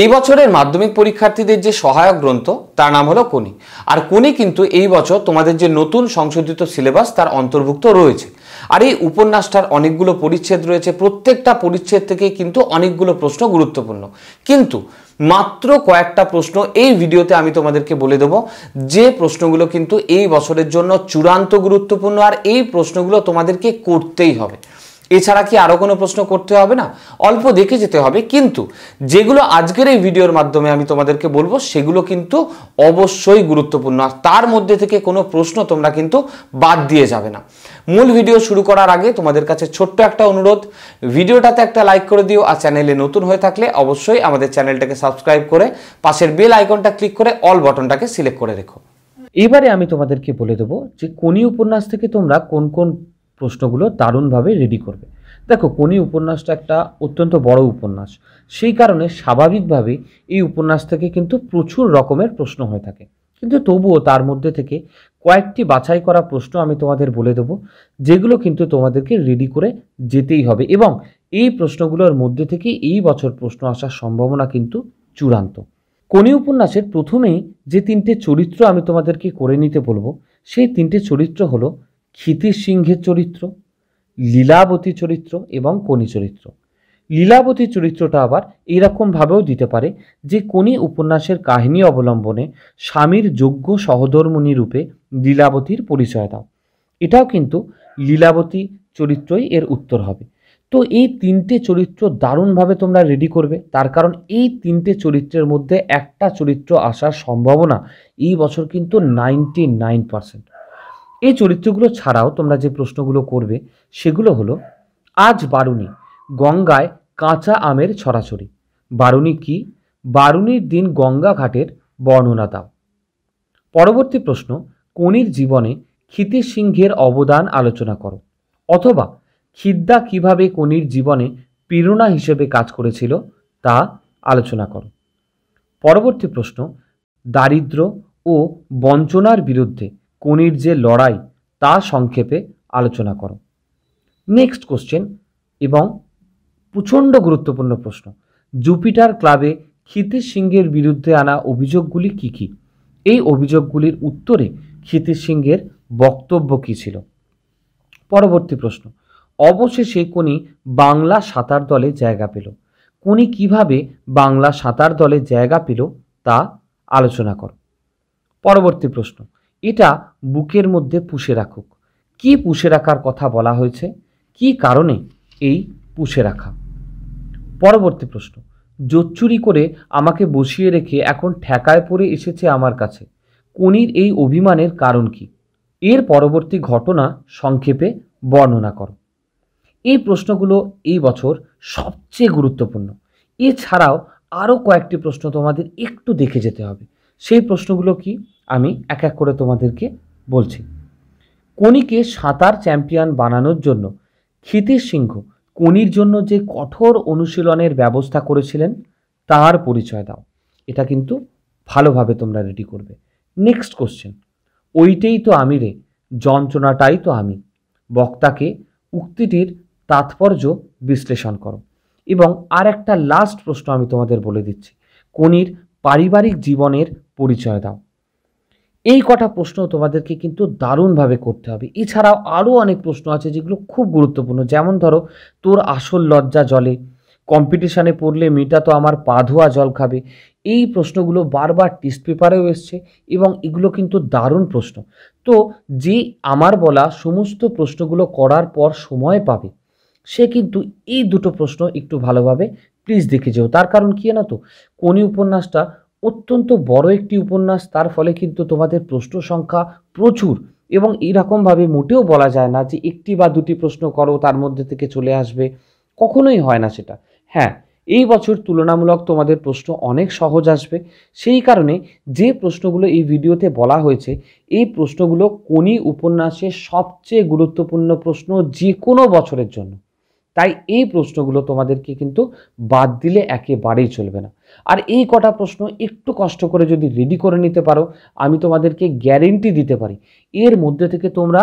এই বছরের মাধ্যমিক পরীক্ষার্থীদের যে সহায়ক গ্রন্থ তার নাম হলো কোনি আর কোনি কিন্তু এই বছর তোমাদের যে নতুন সংশোধিত সিলেবাস তার অন্তর্ভুক্ত রয়েছে আর এই উপন্যাসটার অনেকগুলো পরিচ্ছেদ রয়েছে প্রত্যেকটা পরিচ্ছেদ থেকে কিন্তু অনেকগুলো প্রশ্ন গুরুত্বপূর্ণ কিন্তু মাত্র কয়েকটা প্রশ্ন এই ভিডিওতে আমি তোমাদেরকে বলে দেব যে প্রশ্নগুলো কিন্তু এই বছরের জন্য চূড়ান্ত গুরুত্বপূর্ণ আর এই প্রশ্নগুলো তোমাদেরকে করতেই হবে এছাড়া কি আরও কোনো প্রশ্ন করতে হবে না অল্প দেখে যেতে হবে কিন্তু যেগুলো আজকের এই ভিডিওর মাধ্যমে আমি তোমাদেরকে বলবো সেগুলো কিন্তু অবশ্যই গুরুত্বপূর্ণ আর তার মধ্যে থেকে কোনো প্রশ্ন তোমরা কিন্তু বাদ দিয়ে যাবে না মূল ভিডিও শুরু করার আগে তোমাদের কাছে ছোট্ট একটা অনুরোধ ভিডিওটাতে একটা লাইক করে দিও আর চ্যানেলে নতুন হয়ে থাকলে অবশ্যই আমাদের চ্যানেলটাকে সাবস্ক্রাইব করে পাশের বেল আইকনটা ক্লিক করে অল বটনটাকে সিলেক্ট করে রেখো এবারে আমি তোমাদেরকে বলে দেবো যে কোনি উপন্যাস থেকে তোমরা কোন কোন প্রশ্নগুলো দারুণভাবে রেডি করবে দেখো কোনি উপন্যাসটা একটা অত্যন্ত বড় উপন্যাস সেই কারণে স্বাভাবিকভাবেই এই উপন্যাস থেকে কিন্তু প্রচুর রকমের প্রশ্ন হয়ে থাকে কিন্তু তবুও তার মধ্যে থেকে কয়েকটি বাছাই করা প্রশ্ন আমি তোমাদের বলে দেব যেগুলো কিন্তু তোমাদেরকে রেডি করে যেতেই হবে এবং এই প্রশ্নগুলোর মধ্যে থেকে এই বছর প্রশ্ন আসার সম্ভাবনা কিন্তু চূড়ান্ত কোনি উপন্যাসের প্রথমেই যে তিনটে চরিত্র আমি তোমাদেরকে করে নিতে বলবো সেই তিনটে চরিত্র হলো ক্ষিতির সিংহের চরিত্র লীলাবতী চরিত্র এবং কোনি চরিত্র লীলাবতী চরিত্রটা আবার এইরকমভাবেও দিতে পারে যে কোনি উপন্যাসের কাহিনী অবলম্বনে স্বামীর যোগ্য সহধর্মণী রূপে লীলাবতীর পরিচয় দাও এটাও কিন্তু লীলাবতী চরিত্রই এর উত্তর হবে তো এই তিনটে চরিত্র দারুণভাবে তোমরা রেডি করবে তার কারণ এই তিনটে চরিত্রের মধ্যে একটা চরিত্র আসার সম্ভাবনা এই বছর কিন্তু নাইনটি নাইন পার্সেন্ট এই চরিত্রগুলো ছাড়াও তোমরা যে প্রশ্নগুলো করবে সেগুলো হলো আজ বারুণী গঙ্গায় কাঁচা আমের ছড়াছড়ি বারুণী কি বারুণীর দিন গঙ্গা ঘাটের বর্ণনা দাও পরবর্তী প্রশ্ন কনির জীবনে ক্ষিতি সিংহের অবদান আলোচনা করো অথবা খিদ্দা কিভাবে কনির জীবনে প্রেরণা হিসেবে কাজ করেছিল তা আলোচনা করো পরবর্তী প্রশ্ন দারিদ্র ও বঞ্চনার বিরুদ্ধে কোনির যে লড়াই তা সংক্ষেপে আলোচনা করো নেক্সট কোশ্চেন এবং প্রচণ্ড গুরুত্বপূর্ণ প্রশ্ন জুপিটার ক্লাবে ক্ষিতিশ সিংহের বিরুদ্ধে আনা অভিযোগগুলি কি কি এই অভিযোগগুলির উত্তরে ক্ষিতিশ সিংহের বক্তব্য কী ছিল পরবর্তী প্রশ্ন অবশেষে কোনি বাংলা সাঁতার দলে জায়গা পেল কোনি কিভাবে বাংলা সাঁতার দলে জায়গা পেল তা আলোচনা করো পরবর্তী প্রশ্ন এটা বুকের মধ্যে পুষে রাখুক কি পুষে রাখার কথা বলা হয়েছে কি কারণে এই পুষে রাখা পরবর্তী প্রশ্ন জোচ্চুরি করে আমাকে বসিয়ে রেখে এখন ঠেকায় পড়ে এসেছে আমার কাছে কনির এই অভিমানের কারণ কি এর পরবর্তী ঘটনা সংক্ষেপে বর্ণনা করো এই প্রশ্নগুলো এই বছর সবচেয়ে গুরুত্বপূর্ণ এছাড়াও আরও কয়েকটি প্রশ্ন তোমাদের একটু দেখে যেতে হবে সেই প্রশ্নগুলো কি আমি এক এক করে তোমাদেরকে বলছি কোনিকে সাঁতার চ্যাম্পিয়ন বানানোর জন্য ক্ষিতিশ সিংহ কোনির জন্য যে কঠোর অনুশীলনের ব্যবস্থা করেছিলেন তার পরিচয় দাও এটা কিন্তু ভালোভাবে তোমরা রেডি করবে নেক্সট কোশ্চেন ওইটাই তো আমি রে যন্ত্রণাটাই তো আমি বক্তাকে উক্তিটির তাৎপর্য বিশ্লেষণ করো এবং আর একটা লাস্ট প্রশ্ন আমি তোমাদের বলে দিচ্ছি কোনির পারিবারিক জীবনের পরিচয় দাও এই কটা প্রশ্ন তোমাদেরকে কিন্তু দারুণভাবে করতে হবে এছাড়াও আরও অনেক প্রশ্ন আছে যেগুলো খুব গুরুত্বপূর্ণ যেমন ধরো তোর আসল লজ্জা জলে কম্পিটিশানে পড়লে মিটা তো আমার পা ধোয়া জল খাবে এই প্রশ্নগুলো বারবার টেস্ট পেপারেও এসছে এবং এগুলো কিন্তু দারুণ প্রশ্ন তো যে আমার বলা সমস্ত প্রশ্নগুলো করার পর সময় পাবে সে কিন্তু এই দুটো প্রশ্ন একটু ভালোভাবে প্লিজ দেখে যেও তার কারণ কী না তো কোনি উপন্যাসটা অত্যন্ত বড় একটি উপন্যাস তার ফলে কিন্তু তোমাদের প্রশ্ন সংখ্যা প্রচুর এবং এইরকমভাবে মোটেও বলা যায় না যে একটি বা দুটি প্রশ্ন করো তার মধ্যে থেকে চলে আসবে কখনোই হয় না সেটা হ্যাঁ এই বছর তুলনামূলক তোমাদের প্রশ্ন অনেক সহজ আসবে সেই কারণে যে প্রশ্নগুলো এই ভিডিওতে বলা হয়েছে এই প্রশ্নগুলো কোনি উপন্যাসের সবচেয়ে গুরুত্বপূর্ণ প্রশ্ন যে কোনো বছরের জন্য তাই এই প্রশ্নগুলো তোমাদেরকে কিন্তু বাদ দিলে একেবারেই চলবে না আর এই কটা প্রশ্ন একটু কষ্ট করে যদি রেডি করে নিতে পারো আমি তোমাদেরকে গ্যারেন্টি দিতে পারি এর মধ্যে থেকে তোমরা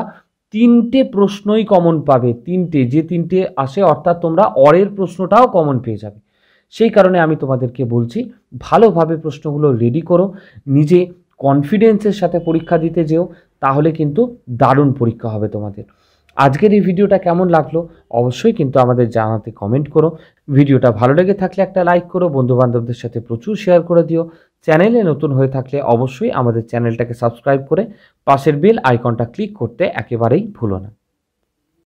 তিনটে প্রশ্নই কমন পাবে তিনটে যে তিনটে আসে অর্থাৎ তোমরা অরের প্রশ্নটাও কমন পেয়ে যাবে সেই কারণে আমি তোমাদেরকে বলছি ভালোভাবে প্রশ্নগুলো রেডি করো নিজে কনফিডেন্সের সাথে পরীক্ষা দিতে যেও তাহলে কিন্তু দারুণ পরীক্ষা হবে তোমাদের আজকের এই ভিডিওটা কেমন লাগলো অবশ্যই কিন্তু আমাদের জানাতে কমেন্ট করো ভিডিওটা ভালো লেগে থাকলে একটা লাইক করো বন্ধুবান্ধবদের সাথে প্রচুর শেয়ার করে দিও চ্যানেলে নতুন হয়ে থাকলে অবশ্যই আমাদের চ্যানেলটাকে সাবস্ক্রাইব করে পাশের বেল আইকনটা ক্লিক করতে একেবারেই ভুলো না